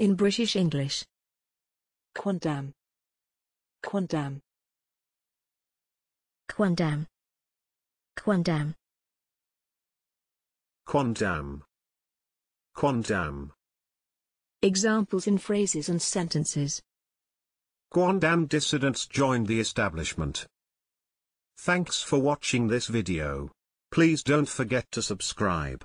in British English. quondam, quondam, quondam, quondam, quondam, quondam. Examples in phrases and sentences. Quondam dissidents joined the establishment. Thanks for watching this video. Please don't forget to subscribe.